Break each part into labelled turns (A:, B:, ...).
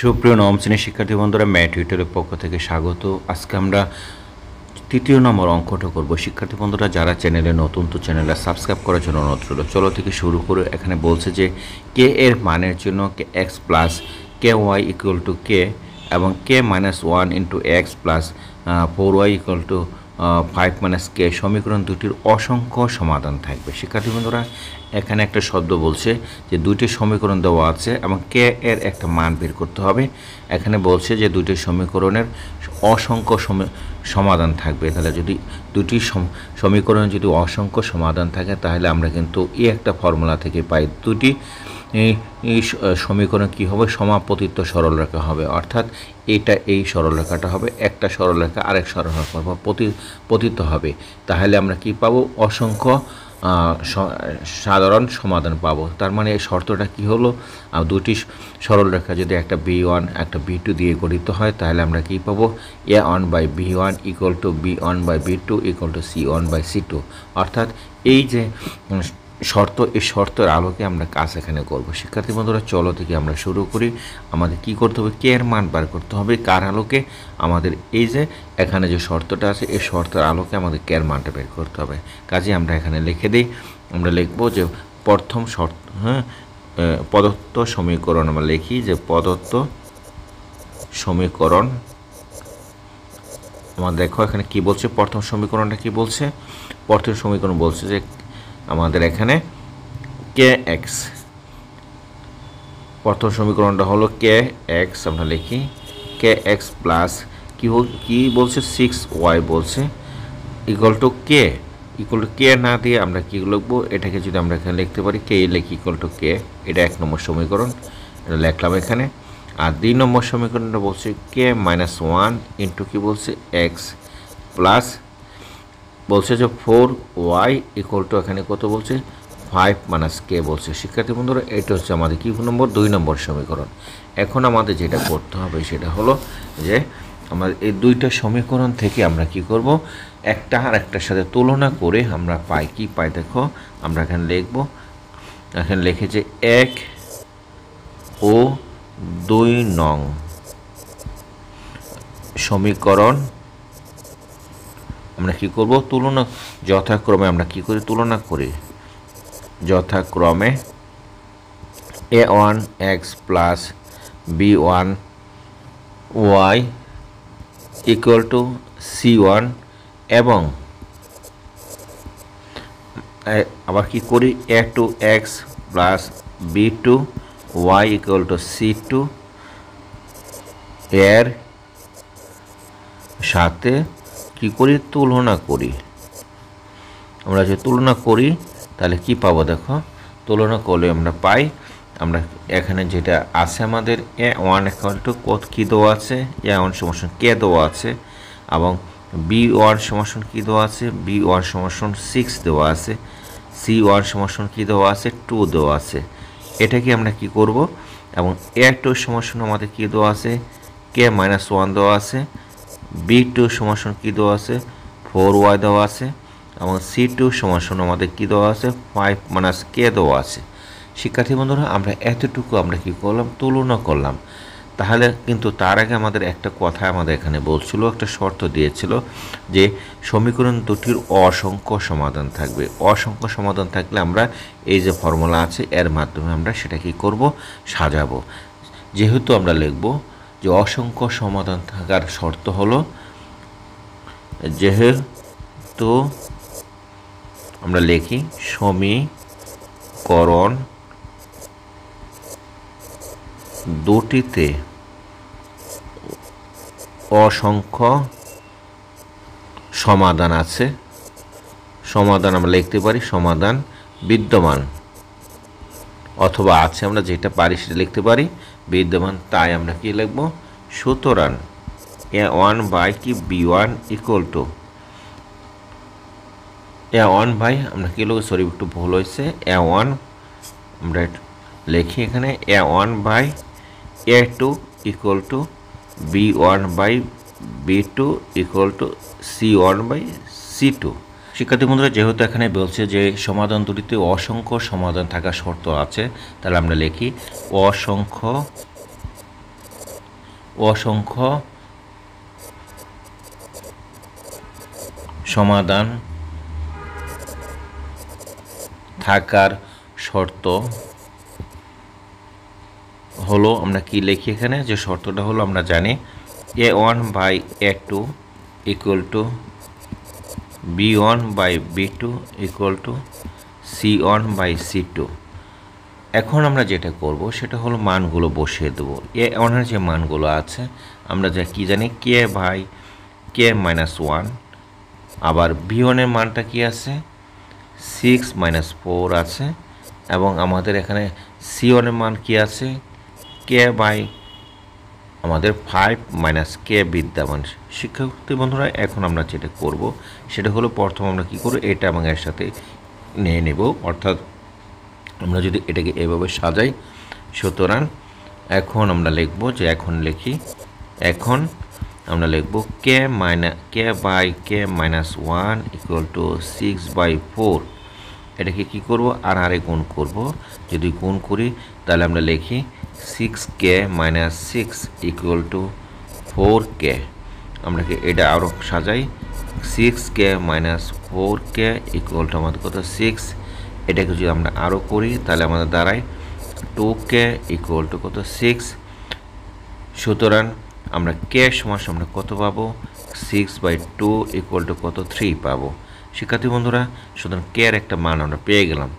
A: সুপ্রিয় নবম শ্রেণীর শিক্ষার্থী বন্ধুরা ম্যাট টুইটারের পক্ষ থেকে স্বাগত আজকে আমরা তৃতীয় নম্বর অঙ্কটা করব শিক্ষার্থী বন্ধুরা যারা চ্যানেলে নতুন তো চ্যানেলে সাবস্ক্রাইব করার জন্য অনুরোধ রইল চলো থেকে শুরু করে এখানে বলছে যে কে এর মানের জন্য k x plus k y equal to k এবং k minus one into x plus four y equal to five minus k সমীকরণ দুটির অসংখ্য সমাধান থাকবে শিক্ষার্থী বন্ধুরা এখানে একটা শব্দ বলছে যে দুইটি সমীকরণ দেওয়া আছে এবং কে এর একটা মান বের করতে হবে এখানে বলছে যে দুইটি সমীকরণের অসংখ্য সমাধান থাকবে তাহলে যদি দুটি সমীকরণ যদি অসংখ্য সমাধান থাকে তাহলে আমরা কিন্তু এই একটা ফর্মুলা থেকে পাই দুটি সমীকরণ কি হবে সমাপতিত্ব সরলরেখা হবে অর্থাৎ এটা এই সরলরেখাটা হবে একটা সরলরেখা আরেক সরলরেখা পতিত হবে তাহলে আমরা কি পাবো অসংখ্য সাধারণ সমাধান পাবো তার মানে এই শর্তটা কি হলো দুটি সরলরেখা যদি একটা বি ওয়ান একটা বি টু দিয়ে গঠিত হয় তাহলে আমরা কি পাবো a one by b one equal to b one by b two equal to c one by c two অর্থাৎ এই যে শর্ত এই শর্তের আলোকে আমরা কাজ এখানে করব শিক্ষার্থী বন্ধুরা চলো থেকে আমরা শুরু করি আমাদের কি করতে হবে কে এর মান বার করতে হবে কার আলোকে আমাদের এই যে এখানে যে শর্তটা আছে এই শর্তের আলোকে আমাদের কে এর মানটা বের করতে হবে কাজে আমরা এখানে লিখে দিই আমরা লিখবো যে প্রথম শর্ত হ্যাঁ প্রদত্ত সমীকরণ আমরা লিখি যে প্রদত্ত সমীকরণ আমার দেখো এখানে কি বলছে প্রথম সমীকরণটা কি বলছে প্রথম সমীকরণ বলছে যে আমাদের এখানে কে এক্স প্রথম সমীকরণটা হলো কে এক্স আমরা লিখি কে এক্স প্লাস কী কী বলছে সিক্স ওয়াই বলছে equal to k equal to k না দিয়ে আমরা কী লিখবো এটাকে যদি আমরা এখানে লিখতে পারি কে লিখি ইকুয়াল টু কে এটা এক নম্বর সমীকরণ এটা লিখলাম এখানে আর দুই নম্বর সমীকরণটা বলছে কে মাইনাস ওয়ান ইন্টু কী বলছে এক্স প্লাস বলছে যে ফোর ওয়াই ইকুয়াল টু এখানে কত বলছে ফাইভ মাইনাস কে বলছে শিক্ষার্থী বন্ধুরা এটা হচ্ছে আমাদের কী নম্বর দুই নম্বর সমীকরণ এখন আমাদের যেটা করতে হবে সেটা হলো যে আমাদের এই দুইটা সমীকরণ থেকে আমরা কি করব একটা আর একটার সাথে তুলনা করে আমরা পাই কি পাই দেখো আমরা এখানে লিখব এখানে লিখে যে এক ও দুই নং সমীকরণ আমরা কি করব তুলনা যথাক্রমে আমরা কি করি তুলনা করি যথাক্রমে a one x plus b one y equal to c one এবং আবার কি করি a two x plus b two y equal to c two এর সাথে কি করি তুলনা করি আমরা যদি তুলনা করি তাহলে কি পাবো দেখো তুলনা করলে আমরা পাই আমরা এখানে যেটা আছে আমাদের এ ওয়ান একটু কত কী দেওয়া আছে এ ওয়ান সমাসন কে দেওয়া আছে এবং বি ওয়ান সমাসন কী দেওয়া আছে বি ওয়ান সমাসন সিক্স দেওয়া আছে সি ওয়ান সমাসন কী দেওয়া আছে টু দেওয়া আছে এটাকে আমরা কি করব এবং এ টু সমাসন আমাদের কী দেওয়া আছে কে মাইনাস ওয়ান দেওয়া আছে বি টু সমাসন কী দেওয়া আছে ফোর ওয়াই দেওয়া আছে এবং সি টু সমাসন আমাদের কী দেওয়া আছে ফাইভ মাইনাস কে দেওয়া আছে শিক্ষার্থী বন্ধুরা আমরা এতটুকু আমরা কি করলাম তুলনা করলাম তাহলে কিন্তু তার আগে আমাদের একটা কথা আমাদের এখানে বলছিল একটা শর্ত দিয়েছিল যে সমীকরণ দুটির অসংখ্য সমাধান থাকবে অসংখ্য সমাধান থাকলে আমরা এই যে ফর্মুলা আছে এর মাধ্যমে আমরা সেটা কি করব সাজাবো যেহেতু আমরা লিখবো যে অসংখ্য সমাধান থাকার শর্ত হলো যেহেতু আমরা লিখি সমীকরণ দুটিতে অসংখ্য সমাধান আছে সমাধান আমরা লিখতে পারি সমাধান বিদ্যমান অথবা আছে আমরা যেটা পারি সেটা লিখতে পারি বিদ্যমান তাই আমরা কি লিখবো সুতরাং এ ওয়ান বাই কি b one equal to a one by আমরা কি লোক সরি একটু ভুল হয়েছে এ ওয়ান আমরা লেখি এখানে a one by a two equal to b one by b two equal to c one by c two শিক্ষার্থী বন্ধুরা যেহেতু এখানে বলছে যে সমাধান দুটিতে অসংখ্য সমাধান থাকা শর্ত আছে তাহলে আমরা লিখি অসংখ্য অসংখ্য সমাধান থাকার শর্ত হলো আমরা কি লিখি এখানে যে শর্তটা হলো আমরা জানি a one by a two equal to b one by b two equal to c one by c two এখন আমরা যেটা করব সেটা হলো মানগুলো বসিয়ে দেবো এ ওনার যে মানগুলো আছে আমরা যা কী জানি কে ভাই কে মাইনাস ওয়ান আবার ভিওনের মানটা কি আছে সিক্স মাইনাস ফোর আছে এবং আমাদের এখানে সি ওয়ানের মান কি আছে কে বাই আমাদের ফাইভ মাইনাস কে বিদ্যমান শিক্ষার্থী বন্ধুরা এখন আমরা যেটা করব সেটা হলো প্রথম আমরা কি করব এটা এবং এর সাথে নিয়ে নেব অর্থাৎ আমরা যদি এটাকে এভাবে সাজাই সুতরাং এখন আমরা লিখব যে এখন লিখি এখন আমরা লিখব k minus k by k minus one equal to six by four এটাকে কী করব আর আরে গুণ করব যদি গুণ করি তাহলে আমরা লিখি six k minus six equal to four k আমরা কি এটা আরও সাজাই six k minus four k equal to আমাদের কত সিক্স এটাকে যদি আমরা আরও করি তাহলে আমাদের দাঁড়ায় টু কে ইকুয়াল টু কত সিক্স সুতরাং আমরা কে সমাস আমরা কত পাবো six by two equal to কত থ্রি পাবো শিক্ষার্থী বন্ধুরা সুতরাং কে এর একটা মান আমরা পেয়ে গেলাম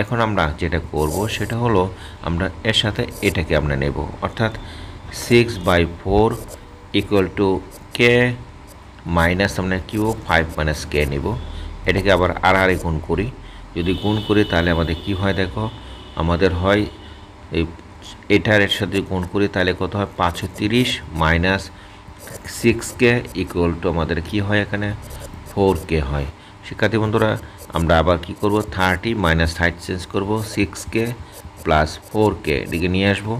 A: এখন আমরা যেটা করব সেটা হলো আমরা এর সাথে এটাকে আমরা নেব অর্থাৎ six by four equal to k minus আমরা কিউ ফাইভ মাইনাস কে নেব এটাকে আবার আর গুণ করি যদি গুণ করি তাহলে আমাদের কি হয় দেখো আমাদের হয় এই এটার এর সাথে গুণ করি তাহলে কত হয় পাঁচশো তিরিশ মাইনাস সিক্সকে ইকুয়াল টু আমাদের কি হয় এখানে ফোর কে হয় শিক্ষার্থী বন্ধুরা আমরা আবার কি করব থার্টি মাইনাস সাইজ চেঞ্জ করব কে প্লাস ফোর কে এদিকে নিয়ে আসবো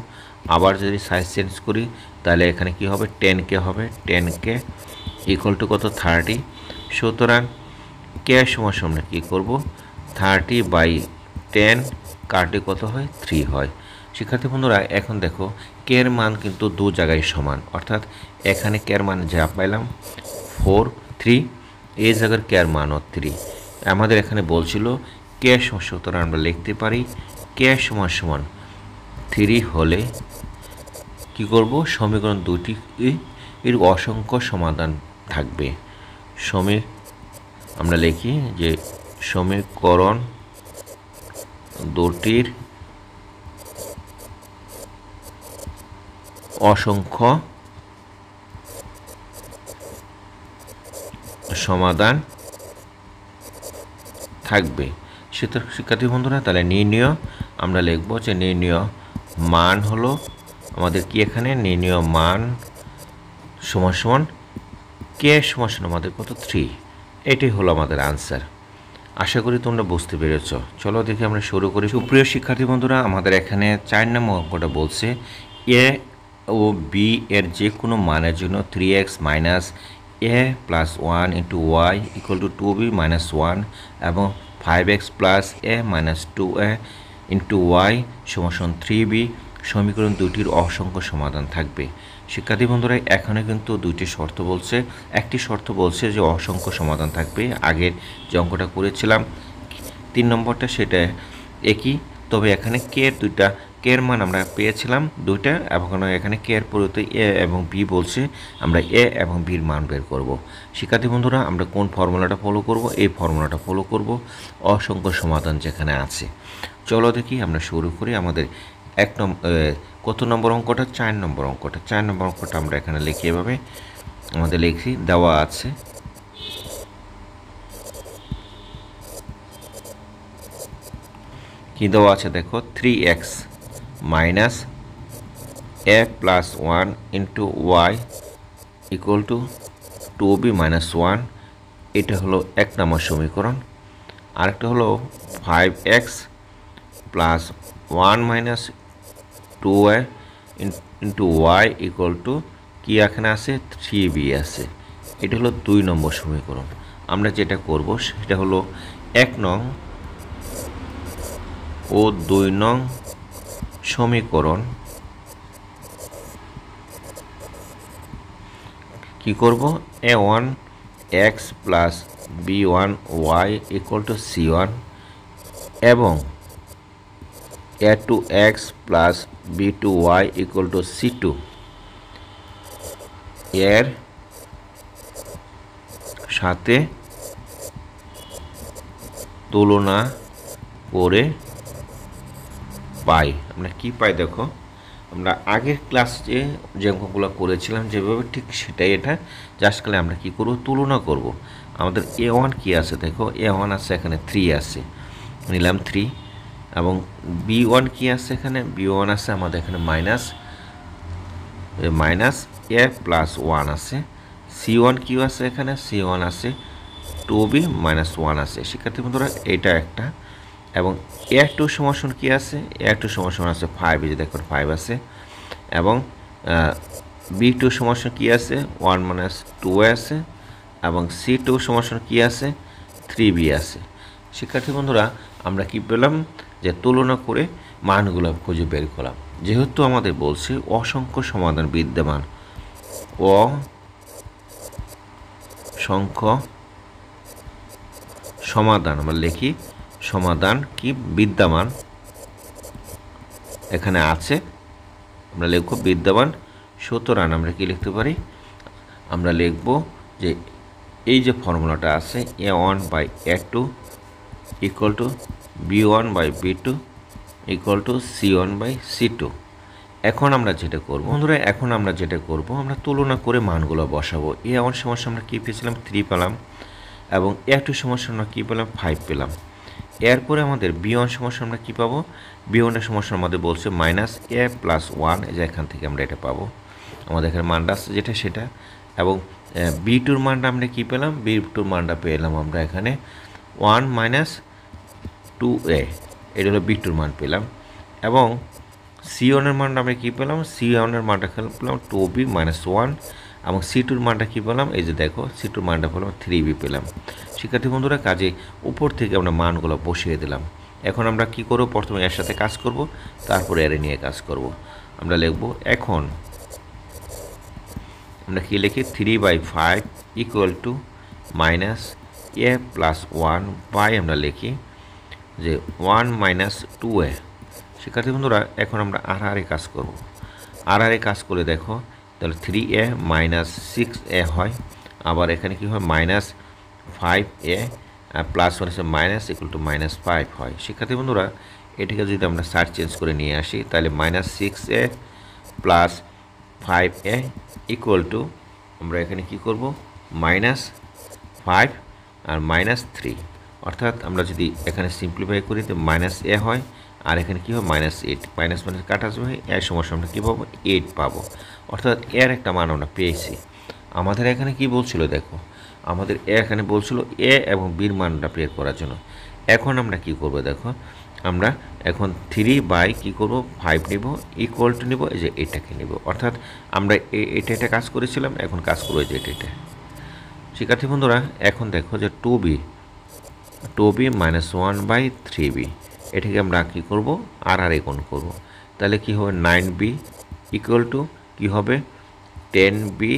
A: আবার যদি সাইজ চেঞ্জ করি তাহলে এখানে কি হবে টেন কে হবে টেন কে ইকুয়াল টু কত থার্টি সুতরাং কে সময় সামনে কী করবো থার্টি বাই টেন কার্ডে কত হয় থ্রি হয় শিক্ষার্থী বন্ধুরা এখন দেখো কের মান কিন্তু দু জায়গায় সমান অর্থাৎ এখানে কের মান যা পাইলাম ফোর থ্রি এই জায়গার কেয়ার মানও থ্রি আমাদের এখানে বলছিল কে সমান আমরা লিখতে পারি কে সমান সমান থ্রি হলে কি করব সমীকরণ দুটি এর অসংখ্য সমাধান থাকবে সমীর আমরা লিখি যে সমীকরণ দুটির অসংখ্য সমাধান থাকবে শিক্ষার্থী বন্ধুরা তাহলে নির্ণয় আমরা লিখব যে নির্ণয় মান হলো আমাদের কি এখানে নির্ণয় মান সমান সমান কে সমান সমান আমাদের কত থ্রি এটাই হলো আমাদের আনসার আশা করি তোমরা বুঝতে পেরেছ চলো দেখি আমরা শুরু করি সুপ্রিয় শিক্ষার্থী বন্ধুরা আমাদের এখানে চার নম্বর অঙ্কটা বলছে এ ও বি এর যে কোনো মানের জন্য three x minus a plus one into y equal to two b minus one এবং five x plus a minus two a into y সমাসন থ্রি বি সমীকরণ দুটির অসংখ্য সমাধান থাকবে শিক্ষার্থী বন্ধুরা এখানে কিন্তু দুইটি শর্ত বলছে একটি শর্ত বলছে যে অসংখ্য সমাধান থাকবে আগের যে অঙ্কটা করেছিলাম তিন নম্বরটা সেটা একই তবে এখানে কে এর দুইটা কে এর মান আমরা পেয়েছিলাম দুইটা এবং এখানে কে এর পরিবর্তে এ এবং বি বলছে আমরা এ এবং বির মান বের করব। শিক্ষার্থী বন্ধুরা আমরা কোন ফর্মুলাটা ফলো করব এই ফর্মুলাটা ফলো করব অসংখ্য সমাধান যেখানে আছে চলো দেখি আমরা শুরু করি আমাদের এক নম্বর কত নম্বর অঙ্কটা চার নম্বর অঙ্কটা চার নম্বর অঙ্কটা আমরা এখানে লিখি এভাবে আমাদের লিখি দেওয়া আছে কী দেওয়া আছে দেখো থ্রি এক্স মাইনাস এক plus one into y equal to two b minus one এটা হলো এক নম্বর সমীকরণ আরেকটা হলো five x plus one minus two y into y equal to কী এখানে আছে থ্রি বি আছে এটা হলো দুই নম্বর সমীকরণ আমরা যেটা করব সেটা হলো এক নং ও দুই নং সমীকরণ কি করব a one x plus b one y equal to c one এবং a two x plus b2y equal to c2 এর সাথে তুলনা করে পাই আমরা কি পাই দেখো আমরা আগের ক্লাসে যে অঙ্কগুলো করেছিলাম যেভাবে ঠিক সেটাই এটা জাস্টকালে আমরা কি করব তুলনা করব আমাদের এ ওয়ান কী আছে দেখো এ ওয়ান আছে এখানে থ্রি আছে নিলাম থ্রি এবং বি ওয়ান কী আছে এখানে বি ওয়ান আছে আমাদের এখানে minus minus a plus one আছে সি ওয়ান কিউ আছে এখানে সি ওয়ান আছে টু বি মাইনাস ওয়ান আছে শিক্ষার্থী বন্ধুরা এটা একটা এবং এ টু সমাসন কী আছে এ টু সমাসন আছে ফাইভ এই যে দেখুন ফাইভ আছে এবং বি টু সমাসন কী আছে ওয়ান মাইনাস টু আছে এবং সি টু সমাসন কী আছে থ্রি বি আছে শিক্ষার্থী বন্ধুরা আমরা কি পেলাম যে তুলনা করে মানগুলো খুঁজে বের করলাম যেহেতু আমাদের বলছে অসংখ্য সমাধান বিদ্যমান অসংখ্য সংখ্য সমাধান আমরা লিখি সমাধান কি বিদ্যমান এখানে আছে আমরা লিখব বিদ্যমান সুতরাং আমরা কি লিখতে পারি আমরা লিখব যে এই যে ফর্মুলাটা আছে a one by a two equal to b1 by b2 equal to c1 by c2 এখন আমরা যেটা করব বন্ধুরা এখন আমরা যেটা করব আমরা তুলনা করে মানগুলো বসাবো এ আমার সমস্যা আমরা কী পেয়েছিলাম থ্রি পেলাম এবং এ টু সমস্যা আমরা কী পেলাম ফাইভ পেলাম এরপরে আমাদের বি ওয়ান সমস্যা আমরা কী পাবো বি ওয়ানের সমস্যা আমাদের বলছে মাইনাস এ প্লাস ওয়ান যে এখান থেকে আমরা এটা পাবো আমাদের এখানে মান্ডাস যেটা সেটা এবং বি টুর মানটা আমরা কী পেলাম বি টুর মানটা পেলাম আমরা এখানে ওয়ান মাইনাস টু এ এটা হলো বি টুর মান পেলাম এবং সি ওয়ানের মানটা আমরা কী পেলাম সি ওয়ানের মানটা পেলাম টু বি মাইনাস ওয়ান এবং সি টুর মানটা কী পেলাম এই যে দেখো সি টুর মানটা পেলাম থ্রি বি পেলাম শিক্ষার্থী বন্ধুরা কাজে উপর থেকে আমরা মানগুলো বসিয়ে দিলাম এখন আমরা কি করব প্রথমে এর সাথে কাজ করব তারপরে এর নিয়ে কাজ করব আমরা লিখব এখন আমরা কী লিখি three by five equal to minus a plus one by আমরা লিখি যে ওয়ান মাইনাস টু এ শিক্ষার্থী বন্ধুরা এখন আমরা আর আরে কাজ করব আর এ কাজ করে দেখো তাহলে three a minus six a হয় আবার এখানে কি হয় minus five a plus one হিসেবে minus equal to minus five হয় শিক্ষার্থী বন্ধুরা এটাকে যদি আমরা সার্চ চেঞ্জ করে নিয়ে আসি তাহলে minus six a plus five a equal to আমরা এখানে কি করব মাইনাস ফাইভ আর মাইনাস থ্রি অর্থাৎ আমরা যদি এখানে সিম্পলিফাই করি তো মাইনাস এ হয় আর এখানে কী হয় মাইনাস এইট মাইনাস মাইনাস কাটা যাবে এর সমস্যা আমরা কী পাবো এইট পাবো অর্থাৎ এর একটা মান আমরা পেয়েছি আমাদের এখানে কি বলছিল দেখো আমাদের এ এখানে বলছিল এ এবং বির মানটা বের করার জন্য এখন আমরা কি করব দেখো আমরা এখন থ্রি বাই কী করবো ফাইভ নিব ইকুয়াল টু নিব এই যে এটাকে নিব অর্থাৎ আমরা এটা এটা কাজ করেছিলাম এখন কাজ করবো এই যে এটা এটা শিক্ষার্থী বন্ধুরা এখন দেখো যে two b two b minus one by three b এটাকে আমরা কী করবো আর আর গুণ করবো তাহলে কি হবে নাইন বি ইকুয়াল টু কী হবে টেন বি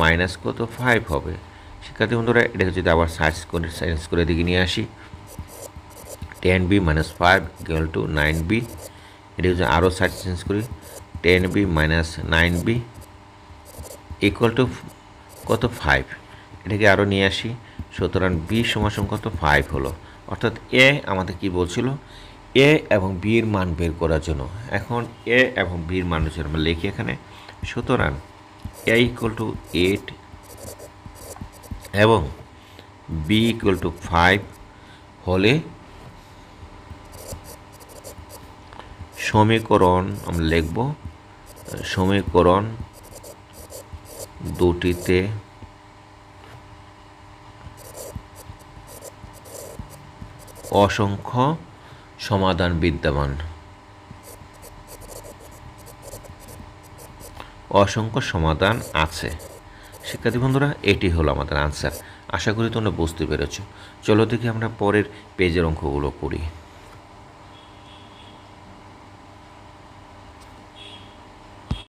A: মাইনাস কত ফাইভ হবে শিক্ষার্থী বন্ধুরা এটাকে যদি আবার সার্চ করে সার্চ করে দিকে নিয়ে আসি ten b minus five equal to nine b এটাকে যদি আরও সার্চ চেঞ্জ করি ten b minus nine b equal to কত ফাইভ এটাকে আরও নিয়ে আসি সুতরাং বি সংখ্যা তো ফাইভ হলো অর্থাৎ এ আমাদের কি বলছিল এ এবং বির মান বের করার জন্য এখন এ এবং বির মান হচ্ছে আমরা লিখি এখানে সুতরাং এ ইকুয়াল টু এইট এবং বি ইকুয়াল টু ফাইভ হলে সমীকরণ আমরা লিখব সমীকরণ দুটিতে অসংখ্য সমাধান বিদ্যমান অসংখ্য সমাধান আছে শিক্ষার্থী বন্ধুরা এটি হলো আমাদের আনসার আশা করি তোমরা বুঝতে পেরেছ চলো দেখি আমরা পরের পেজের অঙ্কগুলো করি